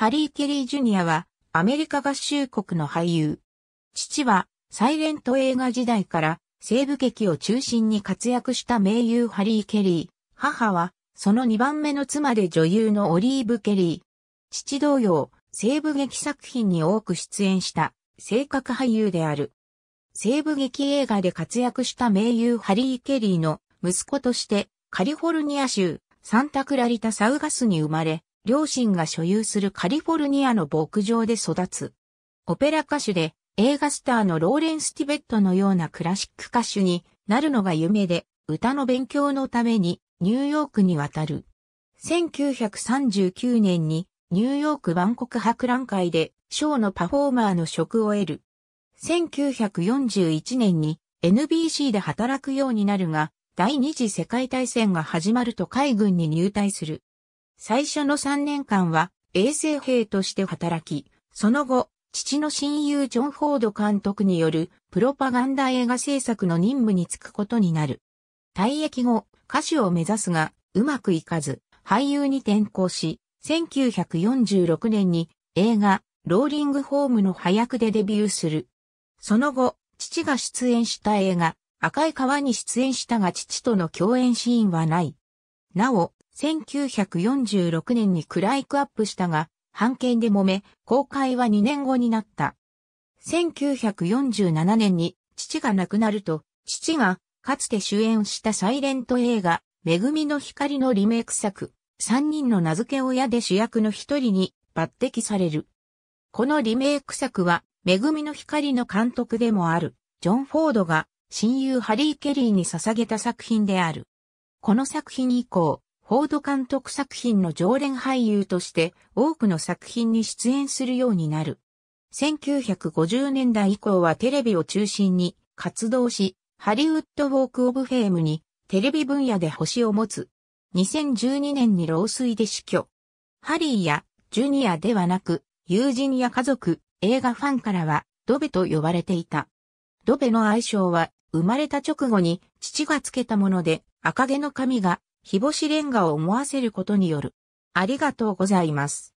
ハリー・ケリー・ジュニアはアメリカ合衆国の俳優。父はサイレント映画時代から西部劇を中心に活躍した名優ハリー・ケリー。母はその2番目の妻で女優のオリーブ・ケリー。父同様、西部劇作品に多く出演した性格俳優である。西部劇映画で活躍した名優ハリー・ケリーの息子としてカリフォルニア州サンタクラリタ・サウガスに生まれ、両親が所有するカリフォルニアの牧場で育つ。オペラ歌手で映画スターのローレンス・ティベットのようなクラシック歌手になるのが夢で、歌の勉強のためにニューヨークに渡る。1939年にニューヨーク万国博覧会でショーのパフォーマーの職を得る。1941年に NBC で働くようになるが、第二次世界大戦が始まると海軍に入隊する。最初の3年間は衛生兵として働き、その後、父の親友ジョン・フォード監督によるプロパガンダ映画制作の任務に就くことになる。退役後、歌手を目指すが、うまくいかず、俳優に転向し、1946年に映画、ローリングホームの配役でデビューする。その後、父が出演した映画、赤い川に出演したが父との共演シーンはない。なお、1946年にクライクアップしたが、版権で揉め、公開は2年後になった。1947年に父が亡くなると、父がかつて主演したサイレント映画、恵みの光のリメイク作、三人の名付け親で主役の一人に抜擢される。このリメイク作は、恵みの光の監督でもある、ジョン・フォードが親友ハリー・ケリーに捧げた作品である。この作品以降、フォード監督作品の常連俳優として多くの作品に出演するようになる。1950年代以降はテレビを中心に活動し、ハリウッド・ウォーク・オブ・フェームにテレビ分野で星を持つ。2012年に老衰で死去。ハリーやジュニアではなく、友人や家族、映画ファンからはドベと呼ばれていた。ドベの愛称は生まれた直後に父がつけたもので赤毛の髪が日干しレンガを思わせることによる。ありがとうございます。